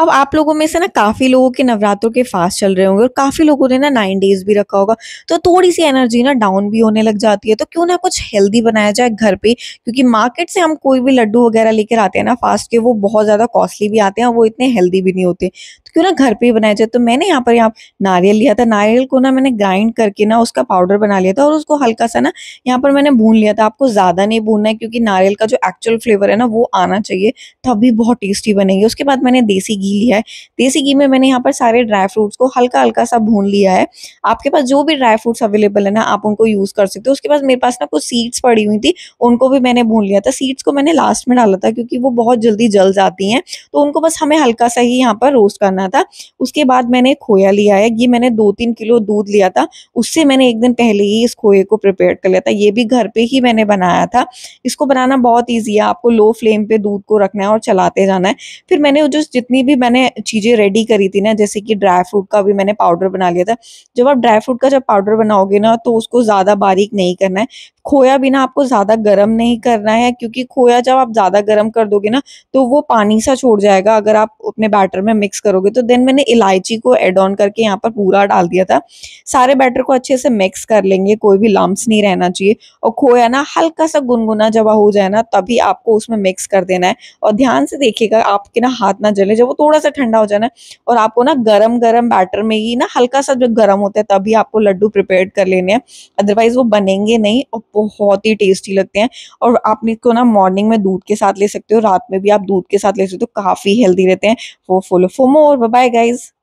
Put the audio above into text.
अब आप लोगों में से ना काफ़ी लोगों के नवरात्रों के फास्ट चल रहे होंगे और काफ़ी लोगों ने ना नाइन डेज भी रखा होगा तो थोड़ी सी एनर्जी ना डाउन भी होने लग जाती है तो क्यों ना कुछ हेल्दी बनाया जाए घर पे क्योंकि मार्केट से हम कोई भी लड्डू वगैरह लेकर आते हैं ना फास्ट के वो बहुत ज़्यादा कॉस्टली भी आते हैं और वो इतने हेल्दी भी नहीं होते तो क्यों ना घर पे ही बनाया जाए तो मैंने यहाँ पर यहाँ नारियल लिया था नारियल को ना मैंने ग्राइंड करके ना उसका पाउडर बना लिया था और उसको हल्का सा ना यहाँ पर मैंने भून लिया था आपको ज़्यादा नहीं भूनना है क्योंकि नारियल का जो एक्चुअल फ्लेवर है ना वो आना चाहिए तभी बहुत टेस्टी बनेगी उसके बाद मैंने देसी घी लिया है देसी घी में मैंने यहाँ पर सारे ड्राई फ्रूट्स को हल्का हल्का सा भून लिया है आपके पास जो भी ड्राई फ्रूट्स अवेलेबल है ना आप उनको यूज़ कर सकते हो उसके बाद मेरे पास ना कुछ सीड्स पड़ी हुई थी उनको भी मैंने भून लिया था सीड्स को मैंने लास्ट में डाला था क्योंकि वो बहुत जल्दी जल जाती हैं तो उनको बस हमें हल्का सा ही यहाँ पर रोस्ट करना करना था उसके बाद मैंने खोया लिया है ये मैंने दो तीन किलो दूध लिया था उससे मैंने एक दिन पहले ही इस खोए को प्रिपेयर कर लिया था ये भी घर पे ही मैंने बनाया था इसको बनाना बहुत ईजी है आपको लो फ्लेम पे दूध को रखना है और चलाते जाना है फिर मैंने जो जितनी भी मैंने चीज़ें रेडी करी थी ना जैसे कि ड्राई फ्रूट का भी मैंने पाउडर बना लिया था जब आप ड्राई फ्रूट का जब पाउडर बनाओगे ना तो उसको ज़्यादा बारीक नहीं करना है खोया बिना आपको ज़्यादा गर्म नहीं करना है क्योंकि खोया जब आप ज़्यादा गर्म कर दोगे ना तो वो पानी सा छोड़ जाएगा अगर आप अपने बैटर में मिक्स करोगे तो देन मैंने इलायची को एड ऑन करके यहाँ पर पूरा डाल दिया था सारे बैटर को अच्छे से मिक्स कर लेंगे कोई भी लम्ब नहीं रहना चाहिए और खोया ना हल्का सा गुनगुना जब हो जाए ना तभी आपको उसमें मिक्स कर देना है और ध्यान से देखिएगा आपके ना हाथ ना जले जब वो थोड़ा सा ठंडा हो जाना और आपको ना गर्म गर्म बैटर में ही ना हल्का सा जो गर्म होता है तभी आपको लड्डू प्रिपेयर कर लेने हैं अदरवाइज वो बनेंगे नहीं और बहुत ही टेस्टी लगते हैं और आप इसको ना मॉर्निंग में दूध के साथ ले सकते हो रात में भी आप दूध के साथ ले सकते हो काफ़ी हेल्दी रहते हैं वो फॉलो फोमो और बाय गाइज़